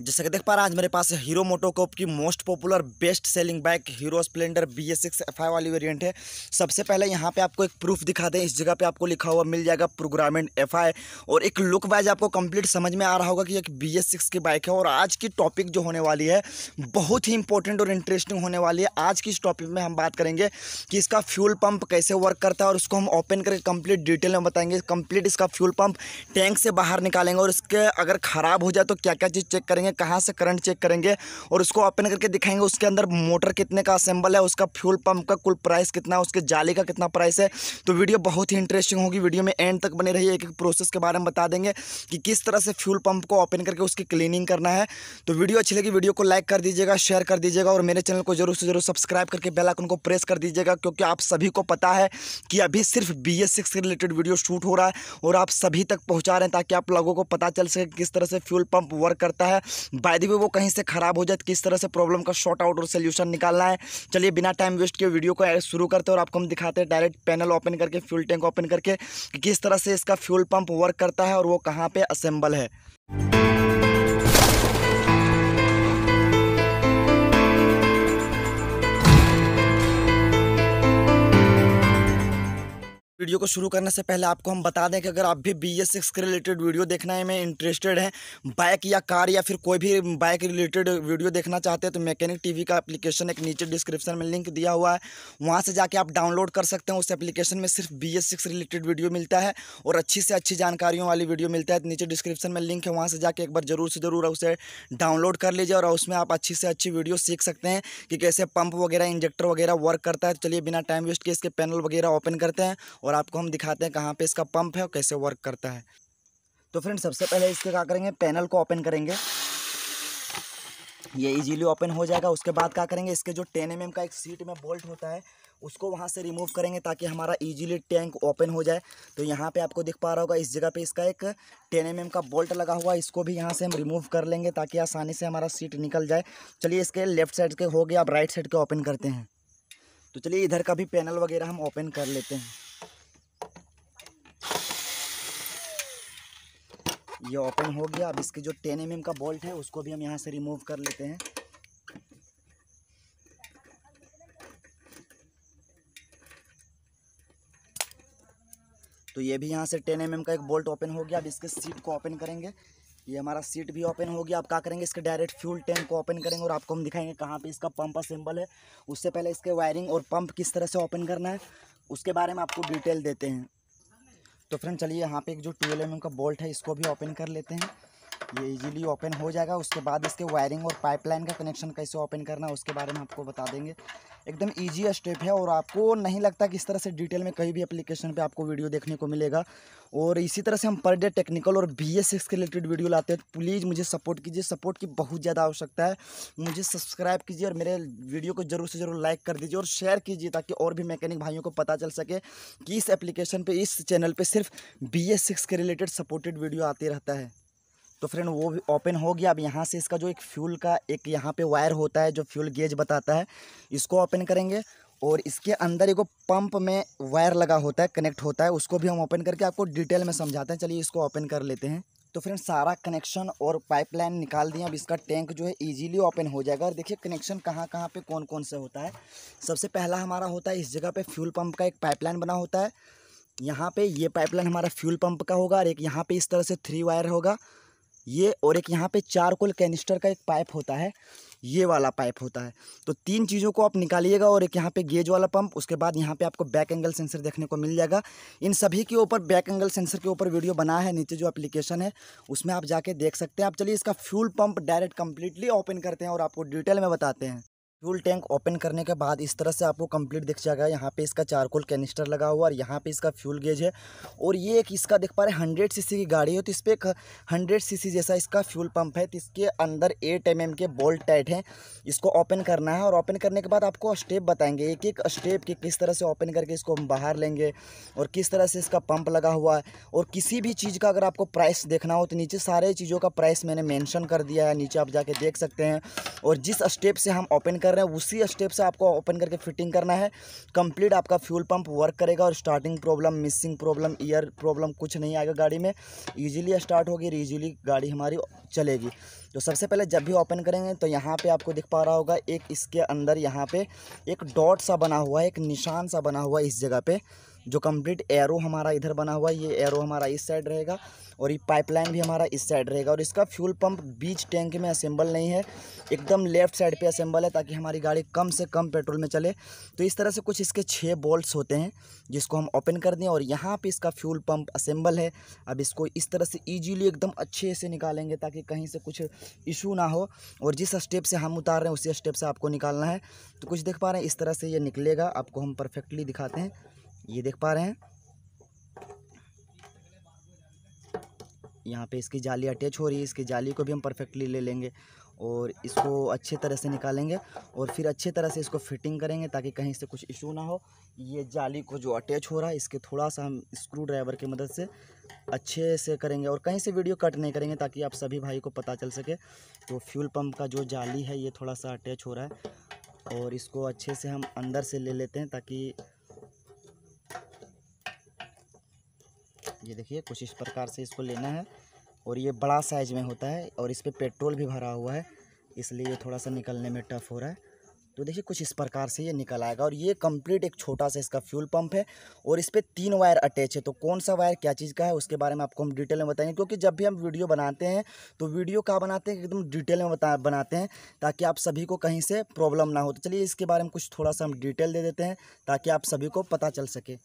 जैसा कि देख पा रहे हैं आज मेरे पास हीरो मोटोकॉप की most popular best selling bike Hero Splendor B S six F I वाली वेरिएंट है सबसे पहले यहाँ पे आपको एक प्रूफ दिखा दें इस जगह पे आपको लिखा हुआ मिल जाएगा प्रोग्रामेंट एफ आई और एक लुक वाइज आपको कंप्लीट समझ में आ रहा होगा कि एक बी एस सिक्स की बाइक है और आज की टॉपिक जो होने वाली है बहुत ही इंपॉर्टेंट और इंटरेस्टिंग होने वाली है आज की इस टॉपिक में हम बात करेंगे कि इसका फ्यूल पंप कैसे वर्क करता है और उसको हम ओपन करके कंप्लीट डिटेल में बताएंगे कंप्लीट इसका फ्यूल पंप टैंक से बाहर निकालेंगे और इसके अगर ख़राब हो जाए तो क्या क्या चीज़ चेक करेंगे करेंगे कहाँ से करंट चेक करेंगे और उसको ओपन करके दिखाएंगे उसके अंदर मोटर कितने का असेंबल है उसका फ्यूल पंप का कुल प्राइस कितना है उसके जाली का कितना प्राइस है तो वीडियो बहुत ही इंटरेस्टिंग होगी वीडियो में एंड तक बने रही एक एक प्रोसेस के बारे में बता देंगे कि किस तरह से फ्यूल पंप को ओपन करके उसकी क्लीनिंग करना है तो वीडियो अच्छी लगी वीडियो को लाइक कर दीजिएगा शेयर कर दीजिएगा और मेरे चैनल को जरूर से जरूर सब्सक्राइब करके बेलाइकन को प्रेस कर दीजिएगा क्योंकि आप सभी को पता है कि अभी सिर्फ बी एस सिक्स के रिलेटेड वीडियो शूट हो रहा है और आप सभी तक पहुंचा रहे हैं ताकि आप लोगों को पता चल सके किस तरह से फ्यूल पंप वर्क करता है बाय द वे वो कहीं से ख़राब हो जाए तो किस तरह से प्रॉब्लम का शॉर्ट आउट और सोल्यूशन निकालना है चलिए बिना टाइम वेस्ट किए वीडियो को शुरू करते हैं और आपको हम दिखाते हैं डायरेक्ट पैनल ओपन करके फ्यूल टैंक ओपन करके कि किस तरह से इसका फ्यूल पंप वर्क करता है और वो कहाँ पर असेंबल है वीडियो को शुरू करने से पहले आपको हम बता दें कि अगर आप भी बी एस सिक्स के रिलेटेड वीडियो देखने में इंटरेस्टेड हैं बाइक या कार या फिर कोई भी बाइक रिलेटेड वीडियो देखना चाहते हैं तो मैकेनिक टीवी का एप्लीकेशन एक नीचे डिस्क्रिप्शन में लिंक दिया हुआ है वहाँ से जाके आप डाउनलोड कर सकते हैं उस एप्लीकेशन में सिर्फ B S six related video मिलता है और अच्छी से अच्छी जानकारियों वाली वीडियो मिलता है तो नीचे डिस्क्रिप्शन में लिंक है वहाँ से जाकर एक बार जरूर से ज़रूर उसे डाउनलोड कर लीजिए और उसमें आप अच्छी से अच्छी वीडियो सीख सकते हैं कि कैसे पंप वगैरह इंजेक्टर वगैरह वर्क करता है तो चलिए बिना टाइम वेस्ट के इसके पैनल वगैरह ओपन करते हैं और और आपको हम दिखाते हैं कहाँ पे इसका पंप है और कैसे वर्क करता है तो फ्रेंड सबसे पहले इसके क्या करेंगे पैनल को ओपन करेंगे ये इजीली ओपन हो जाएगा उसके बाद क्या करेंगे इसके जो टेन एम का एक सीट में बोल्ट होता है उसको वहाँ से रिमूव करेंगे ताकि हमारा इजीली टैंक ओपन हो जाए तो यहाँ पे आपको दिख पा रहा होगा इस जगह पे इसका एक टेन एम का बोल्ट लगा हुआ है इसको भी यहाँ से हम रिमूव कर लेंगे ताकि आसानी से हमारा सीट निकल जाए चलिए इसके लेफ्ट साइड के हो गया अब राइट साइड के ओपन करते हैं तो चलिए इधर का भी पैनल वगैरह हम ओपन कर लेते हैं ये ओपन हो गया अब इसके जो टेन एम का बोल्ट है उसको भी हम यहाँ से रिमूव कर लेते हैं तो ये भी यहाँ से टेन एम का एक बोल्ट ओपन हो गया अब इसके सीट को ओपन करेंगे ये हमारा सीट भी ओपन हो गया आप क्या करेंगे इसके डायरेक्ट फ्यूल टैंक को ओपन करेंगे और आपको हम दिखाएंगे कहाँ पे इसका पंप असेंबल है उससे पहले इसके वायरिंग और पंप किस तरह से ओपन करना है उसके बारे में आपको डिटेल देते हैं तो फ्रेंड चलिए यहाँ पे एक जो ट्वेल्व एम का बोल्ट है इसको भी ओपन कर लेते हैं ये इजीली ओपन हो जाएगा उसके बाद इसके वायरिंग और पाइपलाइन का कनेक्शन कैसे ओपन करना है उसके बारे में आपको बता देंगे एकदम ईजी स्टेप है और आपको नहीं लगता कि इस तरह से डिटेल में कहीं भी एप्लीकेशन पे आपको वीडियो देखने को मिलेगा और इसी तरह से हम पर डे टेक्निकल और बी एस सिक्स के रिलेटेड वीडियो लाते हैं तो प्लीज़ मुझे सपोर्ट कीजिए सपोर्ट की बहुत ज़्यादा आवश्यकता है मुझे सब्सक्राइब कीजिए और मेरे वीडियो को ज़रूर से ज़रूर लाइक कर दीजिए और शेयर कीजिए ताकि और भी मैकेनिक भाइयों को पता चल सके कि इस एप्लीकेशन पर इस चैनल पर सिर्फ बी एस सिक्स के रिलेटेड सपोर्टेड वीडियो आते रहता है तो फ्रेंड वो भी ओपन हो गया अब यहाँ से इसका जो एक फ्यूल का एक यहाँ पे वायर होता है जो फ्यूल गेज बताता है इसको ओपन करेंगे और इसके अंदर एक पंप में वायर लगा होता है कनेक्ट होता है उसको भी हम ओपन करके आपको डिटेल में समझाते हैं चलिए इसको ओपन कर लेते हैं तो फ्रेंड सारा कनेक्शन और पाइपलाइन निकाल दिए अब इसका टैंक जो है इजीली ओपन हो जाएगा और देखिए कनेक्शन कहाँ कहाँ पे कौन कौन से होता है सबसे पहला हमारा होता है इस जगह पे फ्यूल पंप का एक पाइपलाइन बना होता है यहाँ पे ये पाइपलाइन हमारा फ्यूल पंप का होगा और एक यहाँ पे इस तरह से थ्री वायर होगा ये और एक यहाँ पे चारकोल कैनिस्टर का एक पाइप होता है ये वाला पाइप होता है तो तीन चीज़ों को आप निकालिएगा और एक यहाँ पे गेज वाला पंप उसके बाद यहाँ पे आपको बैक एंगल सेंसर देखने को मिल जाएगा इन सभी के ऊपर बैक एंगल सेंसर के ऊपर वीडियो बना है नीचे जो एप्लीकेशन है उसमें आप जाके देख सकते हैं आप चलिए इसका fuel pump direct completely open करते हैं और आपको डिटेल में बताते हैं फ्यूल टैंक ओपन करने के बाद इस तरह से आपको कंप्लीट दिख जाएगा यहाँ पे इसका चारकोल कैनिस्टर लगा हुआ और यहाँ पे इसका फ्यूल गेज है और ये एक इसका देख पा रहे हैं हंड्रेड सी की गाड़ी है तो इस पर एक हंड्रेड सी जैसा इसका फ्यूल पंप है तो इसके अंदर एट एम mm के बोल्ट टाइट हैं इसको ओपन करना है और ओपन करने के बाद आपको स्टेप बताएंगे एक एक स्टेप के किस तरह से ओपन करके इसको हम बाहर लेंगे और किस तरह से इसका पंप लगा हुआ है और किसी भी चीज़ का अगर आपको प्राइस देखना हो तो नीचे सारे चीज़ों का प्राइस मैंने मैंशन कर दिया है नीचे आप जाके देख सकते हैं और जिस स्टेप से हम ओपन कर कर रहे हैं उसी स्टेप से आपको ओपन करके फिटिंग करना है कंप्लीट आपका फ्यूल पंप वर्क करेगा और स्टार्टिंग प्रॉब्लम मिसिंग प्रॉब्लम ईयर प्रॉब्लम कुछ नहीं आएगा गाड़ी में ईजिली स्टार्ट होगी और ईजिली गाड़ी हमारी चलेगी तो सबसे पहले जब भी ओपन करेंगे तो यहाँ पर आपको दिख पा रहा होगा एक इसके अंदर यहाँ पर एक डॉट सा बना हुआ है एक निशान सा बना हुआ है इस जगह पर जो कंप्लीट एरो हमारा इधर बना हुआ है ये एरो हमारा इस साइड रहेगा और ये पाइपलाइन भी हमारा इस साइड रहेगा और इसका फ्यूल पंप बीच टैंक में असेंबल नहीं है एकदम लेफ्ट साइड पे असेंबल है ताकि हमारी गाड़ी कम से कम पेट्रोल में चले तो इस तरह से कुछ इसके छः बोल्ट्स होते हैं जिसको हम ओपन कर दें और यहाँ पर इसका फ्यूल पम्प असेंबल है अब इसको इस तरह से ईजीली एकदम अच्छे से निकालेंगे ताकि कहीं से कुछ इशू ना हो और जिस स्टेप से हम उतार रहे हैं उसी स्टेप से आपको निकालना है तो कुछ देख पा रहे हैं इस तरह से ये निकलेगा आपको हम परफेक्टली दिखाते हैं ये देख पा रहे हैं यहाँ पे इसकी जाली अटैच हो रही है इसकी जाली को भी हम परफेक्टली ले लेंगे और इसको अच्छे तरह से निकालेंगे और फिर अच्छे तरह से इसको फिटिंग करेंगे ताकि कहीं से कुछ इशू ना हो ये जाली को जो अटैच हो रहा है इसके थोड़ा सा हम स्क्रू ड्राइवर की मदद से अच्छे से करेंगे और कहीं से वीडियो कट नहीं करेंगे ताकि आप सभी भाई को पता चल सके तो फ्यूल पम्प का जो जाली है ये थोड़ा सा अटैच हो रहा है और इसको अच्छे से हम अंदर से ले लेते हैं ताकि ये देखिए कुछ इस प्रकार से इसको लेना है और ये बड़ा साइज में होता है और इस पर पे पेट्रोल भी भरा हुआ है इसलिए ये थोड़ा सा निकलने में टफ हो रहा है तो देखिए कुछ इस प्रकार से ये निकल आएगा और ये कंप्लीट एक छोटा सा इसका फ्यूल पंप है और इस पर तीन वायर अटैच है तो कौन सा वायर क्या चीज़ का है उसके बारे में आपको हम डिटेल में बताएंगे क्योंकि जब भी हम वीडियो बनाते हैं तो वीडियो का बनाते हैं एकदम डिटेल में बता बनाते हैं ताकि आप सभी को कहीं से प्रॉब्लम ना हो तो चलिए इसके बारे में कुछ थोड़ा सा हम डिटेल दे देते हैं ताकि आप सभी को पता चल सके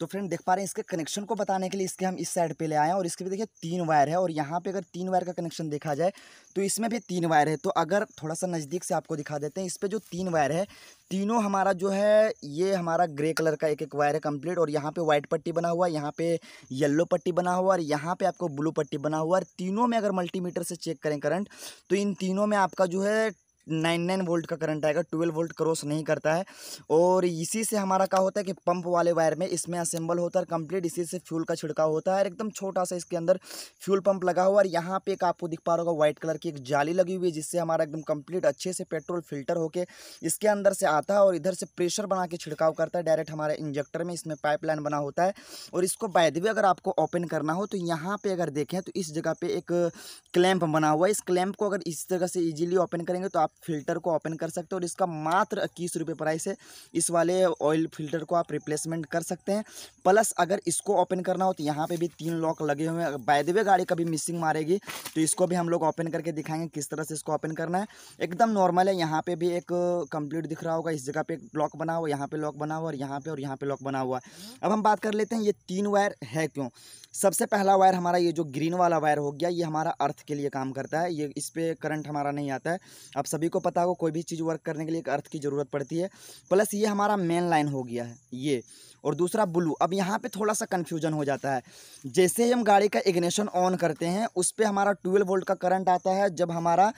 तो फ्रेंड देख पा रहे हैं इसके कनेक्शन को बताने के लिए इसके हम इस साइड पे ले आए हैं और इसके भी देखिए तीन वायर है और यहाँ पे अगर तीन वायर का कनेक्शन देखा जाए तो इसमें भी तीन वायर है तो अगर थोड़ा सा नज़दीक से आपको दिखा देते हैं इस पर जो तीन वायर है तीनों हमारा जो है ये हमारा ग्रे कलर का एक एक वायर है कम्प्लीट और यहाँ पर वाइट पट्टी बना हुआ है यहाँ पे येल्लो पट्टी बना हुआ और यहाँ पर आपको ब्लू पट्टी बना हुआ और तीनों में अगर मल्टीमीटर से चेक करें करंट तो इन तीनों में आपका जो है नाइन नाइन वोल्ट का करंट आएगा ट्वेल्व वोल्ट क्रॉस नहीं करता है और इसी से हमारा क्या होता है कि पंप वाले वायर में इसमें असेंबल होता है कंप्लीट इसी से फ्यूल का छिड़काव होता है और एकदम छोटा सा इसके अंदर फ्यूल पंप लगा हुआ और यहाँ पे एक आपको दिख पा रहा होगा व्हाइट कलर की एक जाली लगी हुई है जिससे हमारा एकदम कंप्लीट अच्छे से पेट्रोल फिल्टर होकर इसके अंदर से आता है और इधर से प्रेशर बना के छिड़काव करता है डायरेक्ट हमारे इंजेक्टर में इसमें पाइपलाइन बना होता है और इसको भी अगर आपको ओपन करना हो तो यहाँ पर अगर देखें तो इस जगह पर एक क्लैंप बना हुआ है इस क्लैंप को अगर इस जगह से इजीली ओपन करेंगे तो आप फिल्टर को ओपन कर सकते हो और इसका मात्र इक्कीस रुपये प्राइस है इस वाले ऑयल फिल्टर को आप रिप्लेसमेंट कर सकते हैं प्लस अगर इसको ओपन करना हो तो यहाँ पे भी तीन लॉक लगे हुए हैं बायदेवे गाड़ी कभी मिसिंग मारेगी तो इसको भी हम लोग ओपन करके दिखाएंगे किस तरह से इसको ओपन करना है एकदम नॉर्मल है यहाँ पर भी एक कंप्लीट दिख रहा होगा इस जगह पर एक लॉक बना हुआ यहाँ पे लॉक बना हुआ और यहाँ पर और यहाँ पर लॉक बना हुआ अब हम बात कर लेते हैं ये तीन वायर है क्यों सबसे पहला वायर हमारा ये जो ग्रीन वाला वायर हो गया ये हमारा अर्थ के लिए काम करता है ये इस पर करंट हमारा नहीं आता है आप सभी को पता होगा कोई भी चीज़ वर्क करने के लिए एक अर्थ की ज़रूरत पड़ती है प्लस ये हमारा मेन लाइन हो गया है ये और दूसरा ब्लू अब यहाँ पे थोड़ा सा कन्फ्यूजन हो जाता है जैसे ही हम गाड़ी का इग्निशन ऑन करते हैं उस पर हमारा ट्वेल्व वोल्ट का करंट आता है जब हमारा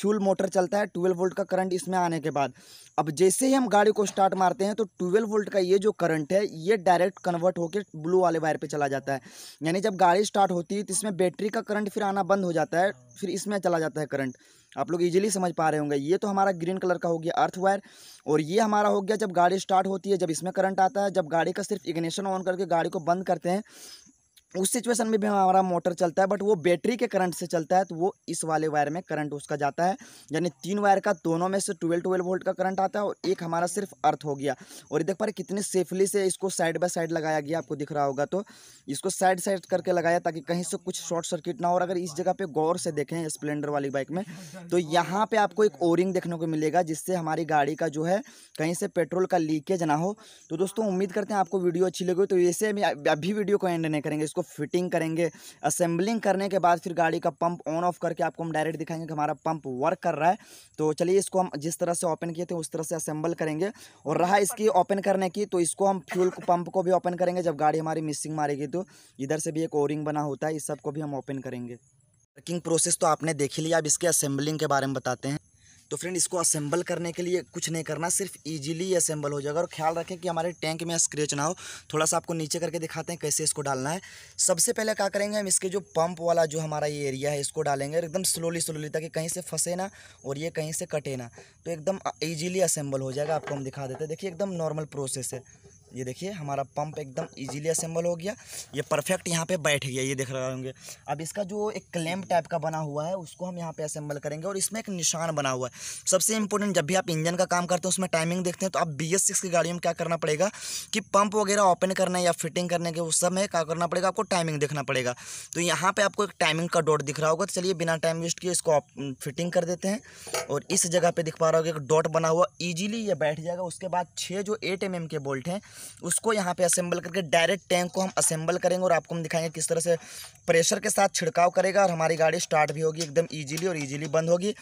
फ्यूल मोटर चलता है ट्वेल्व वोल्ट का करंट इसमें आने के बाद अब जैसे ही हम गाड़ी को स्टार्ट मारते हैं तो ट्वेल्व वोल्ट का ये जो करंट है ये डायरेक्ट कन्वर्ट होकर ब्लू वाले वायर पर चला जाता है यानी जब गाड़ी स्टार्ट होती है तो इसमें बैटरी का करंट फिर आना बंद हो जाता है फिर इसमें चला जाता है करंट आप लोग इजीली समझ पा रहे होंगे ये तो हमारा ग्रीन कलर का हो गया अर्थ वायर और ये हमारा हो गया जब गाड़ी स्टार्ट होती है जब इसमें करंट आता है जब गाड़ी का सिर्फ इग्निशन ऑन करके गाड़ी को बंद करते हैं उस सिचुएशन में भी हमारा मोटर चलता है बट वो बैटरी के करंट से चलता है तो वो इस वाले वायर में करंट उसका जाता है यानी तीन वायर का दोनों में से ट्वेल्व ट्वेल्व वोल्ट का करंट आता है और एक हमारा सिर्फ अर्थ हो गया और देख पा रहे कितने सेफली से इसको साइड बाय साइड लगाया गया आपको दिख रहा होगा तो इसको साइड साइड करके लगाया ताकि कहीं से कुछ शॉर्ट सर्किट ना हो और अगर इस जगह पर गौर से देखें स्प्लेंडर वाली बाइक में तो यहाँ पर आपको एक ओरिंग देखने को मिलेगा जिससे हमारी गाड़ी का जो है कहीं से पेट्रोल का लीकेज ना हो तो दोस्तों उम्मीद करते हैं आपको वीडियो अच्छी लगी तो ऐसे अभी वीडियो को एंड नहीं करेंगे उसको फिटिंग करेंगे असेंबलिंग करने के बाद फिर गाड़ी का पंप ऑन ऑफ करके आपको हम डायरेक्ट दिखाएंगे कि हमारा पंप वर्क कर रहा है तो चलिए इसको हम जिस तरह से ओपन किए थे उस तरह से असेंबल करेंगे और रहा इसकी ओपन करने की तो इसको हम फ्यूल पंप को भी ओपन करेंगे जब गाड़ी हमारी मिसिंग मारेगी तो इधर से भी एक ओरिंग बना होता है इस सब को भी हम ओपन करेंगे वर्किंग प्रोसेस तो आपने देख ही लिया अब इसके असेंबलिंग के बारे में बताते हैं तो फ्रेंड इसको असेंबल करने के लिए कुछ नहीं करना सिर्फ इजीली असेंबल हो जाएगा और ख्याल रखें कि हमारे टैंक में स्क्रेच ना हो थोड़ा सा आपको नीचे करके दिखाते हैं कैसे इसको डालना है सबसे पहले क्या करेंगे हम इसके जो पंप वाला जो हमारा ये एरिया है इसको डालेंगे एकदम स्लोली स्लोली ताकि कहीं से फंसे ना और ये कहीं से कटे ना तो एकदम ईजिली असेंबल हो जाएगा आपको हम दिखा देते हैं देखिए एकदम नॉर्मल प्रोसेस है ये देखिए हमारा पंप एकदम इजीली असेंबल हो गया ये परफेक्ट यहाँ पे बैठ गया ये देख रहे होंगे अब इसका जो एक क्लेम टाइप का बना हुआ है उसको हम यहाँ पे असेंबल करेंगे और इसमें एक निशान बना हुआ है सबसे इंपॉर्टेंट जब भी आप इंजन का काम करते हो उसमें टाइमिंग देखते हैं तो आप बी एस की गाड़ियों में क्या करना पड़ेगा कि पंप वगैरह ओपन करने या फिटिंग करने के उस समय क्या करना पड़ेगा आपको टाइमिंग देखना पड़ेगा तो यहाँ पर आपको एक टाइमिंग का डॉट दिख रहा होगा तो चलिए बिना टाइम वेस्ट किए इसको फिटिंग कर देते हैं और इस जगह पर दिख पा रहा होगा एक डॉट बना हुआ ईजिली ये बैठ जाएगा उसके बाद छः जो एट एम के बोल्ट हैं उसको यहाँ पे असेंबल करके डायरेक्ट टैंक को हम असेंबल करेंगे और आपको हम दिखाएंगे किस तरह से प्रेशर के साथ छिड़काव करेगा और हमारी गाड़ी स्टार्ट भी होगी एकदम ईजिली और ईजिली बंद होगी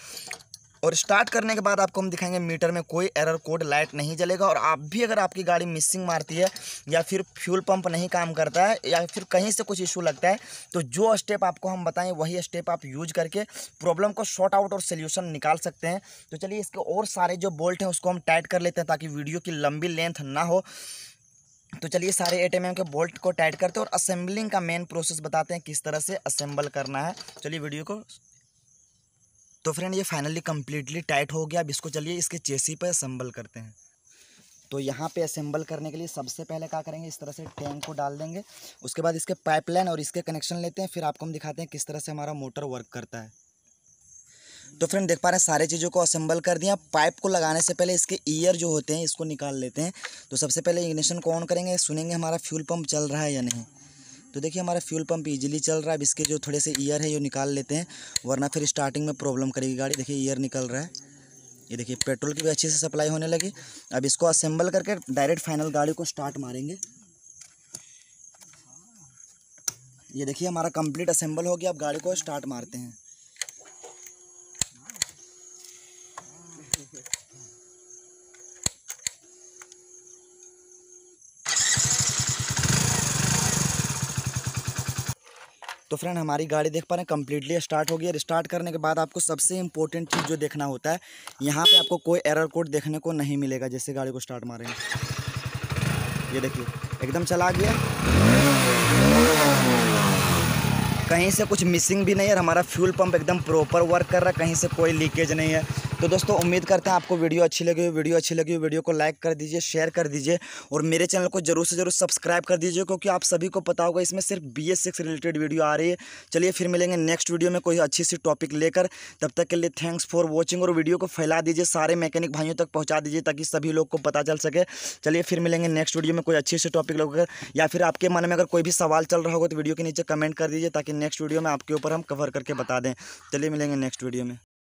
और स्टार्ट करने के बाद आपको हम दिखाएंगे मीटर में कोई एरर कोड लाइट नहीं जलेगा और आप भी अगर आपकी गाड़ी मिसिंग मारती है या फिर फ्यूल पंप नहीं काम करता है या फिर कहीं से कुछ इशू लगता है तो जो स्टेप आपको हम बताएं वही स्टेप आप यूज करके प्रॉब्लम को शॉर्ट आउट और सोल्यूशन निकाल सकते हैं तो चलिए इसके और सारे जो बोल्ट हैं उसको हम टाइट कर लेते हैं ताकि वीडियो की लंबी लेंथ ना हो तो चलिए सारे एट एम के बोल्ट को टाइट करते हैं और असेंबलिंग का मेन प्रोसेस बताते हैं किस तरह से असेंबल करना है चलिए वीडियो को तो फ्रेंड ये फाइनली कम्प्लीटली टाइट हो गया अब इसको चलिए इसके चेसी पर असम्बल करते हैं तो यहाँ पे असेंबल करने के लिए सबसे पहले क्या करेंगे इस तरह से टैंक को डाल देंगे उसके बाद इसके पाइपलाइन और इसके कनेक्शन लेते हैं फिर आपको हम दिखाते हैं किस तरह से हमारा मोटर वर्क करता है तो फ्रेंड देख पा रहे हैं सारे चीज़ों को असेंबल कर दिया पाइप को लगाने से पहले इसके ईयर जो होते हैं इसको निकाल लेते हैं तो सबसे पहले इग्निशन को ऑन करेंगे सुनेंगे हमारा फ्यूल पम्प चल रहा है या नहीं तो देखिए हमारा फ्यूल पंप इजीली चल रहा है अब इसके जो थोड़े से ईयर है ये निकाल लेते हैं वरना फिर स्टार्टिंग में प्रॉब्लम करेगी गाड़ी देखिए ईयर निकल रहा है ये देखिए पेट्रोल की भी अच्छे से सप्लाई होने लगी अब इसको असेंबल करके डायरेक्ट फाइनल गाड़ी को स्टार्ट मारेंगे ये देखिए हमारा कंप्लीट असेंबल हो गया अब गाड़ी को स्टार्ट मारते हैं तो फ्रेंड हमारी गाड़ी देख पा रहे हैं कम्प्लीटली स्टार्ट हो गई और स्टार्ट करने के बाद आपको सबसे इंपॉर्टेंट चीज़ जो देखना होता है यहाँ पर आपको कोई एरर कोड देखने को नहीं मिलेगा जैसे गाड़ी को स्टार्ट मारेंगे ये देखिए एकदम चला गया कहीं से कुछ मिसिंग भी नहीं है हमारा फ्यूल पंप एकदम प्रॉपर वर्क कर रहा है कहीं से कोई लीकेज नहीं है तो दोस्तों उम्मीद करते हैं आपको वीडियो अच्छी लगी हो वीडियो अच्छी लगी हो वीडियो को लाइक कर दीजिए शेयर कर दीजिए और मेरे चैनल को जरूर से जरूर सब्सक्राइब कर दीजिए क्योंकि आप सभी को पता होगा इसमें सिर्फ B S six related video आ रही है चलिए फिर मिलेंगे नेक्स्ट वीडियो में कोई अच्छी सी टॉपिक लेकर तब तक के लिए थैंक्स फॉर वॉचिंग और वीडियो को फैला दीजिए सारे मैकेनिक भाइयों तक पहुँचा दीजिए ताकि सभी लोग को पता चल सके चलिए फिर मिलेंगे नेक्स्ट वीडियो में कोई अच्छी सी टॉपिक लेकर या फिर आपके मन में अगर कोई भी सवाल चल रहा होगा तो वीडियो के नीचे कमेंट कर दीजिए ताकि नेक्स्ट वीडियो में आपके ऊपर हम कवर करके बता दें चलिए मिलेंगे नेक्स्ट वीडियो में